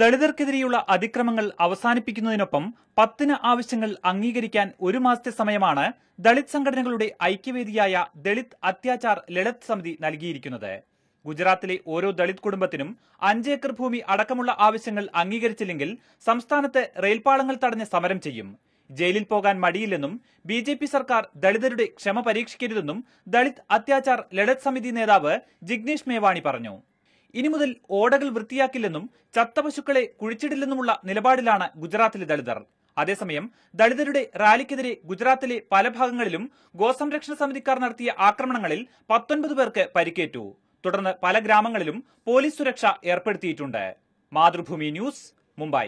ദളിതർക്കെതിരെയുള്ള അതിക്രമങ്ങൾ അവസാനിപ്പിക്കുന്നതിനൊപ്പം പത്തിന് ആവശ്യങ്ങൾ അംഗീകരിക്കാൻ ഒരു മാസത്തെ സമയമാണ് ദളിത് സംഘടനകളുടെ ഐക്യവേദിയായ ദളിത് അത്യാചാർ ലളിത് സമിതി നൽകിയിരിക്കുന്നത് ഗുജറാത്തിലെ ഓരോ ദളിത് കുടുംബത്തിനും അഞ്ചേക്കർ ഭൂമി അടക്കമുള്ള ആവശ്യങ്ങൾ അംഗീകരിച്ചില്ലെങ്കിൽ സംസ്ഥാനത്ത് റെയിൽപാളങ്ങൾ തടഞ്ഞ് സമരം ചെയ്യും ജയിലിൽ പോകാൻ മടിയില്ലെന്നും ബി ജെ പി സർക്കാർ ദളിതരുടെ ക്ഷമ പരീക്ഷിക്കരുതെന്നും ദളിത് അത്യാചാർ ലളിത് സമിതി നേതാവ് ജിഗ്നേഷ് മേവാണി പറഞ്ഞു ഇനി മുതൽ ഓടകൾ വൃത്തിയാക്കില്ലെന്നും ചത്ത പശുക്കളെ കുഴിച്ചിടില്ലെന്നുമുള്ള നിലപാടിലാണ് ഗുജറാത്തിലെ ദളിതർ അതേസമയം ദളിതരുടെ റാലിക്കെതിരെ ഗുജറാത്തിലെ പല ഭാഗങ്ങളിലും ഗോസംരക്ഷണ സമിതിക്കാർ നടത്തിയ ആക്രമണങ്ങളിൽ പത്തൊൻപത് പേർക്ക് പരിക്കേറ്റു തുടർന്ന് പല ഗ്രാമങ്ങളിലും പോലീസ് സുരക്ഷ ഏർപ്പെടുത്തിയിട്ടുണ്ട് മാതൃഭൂമി ന്യൂസ് മുംബൈ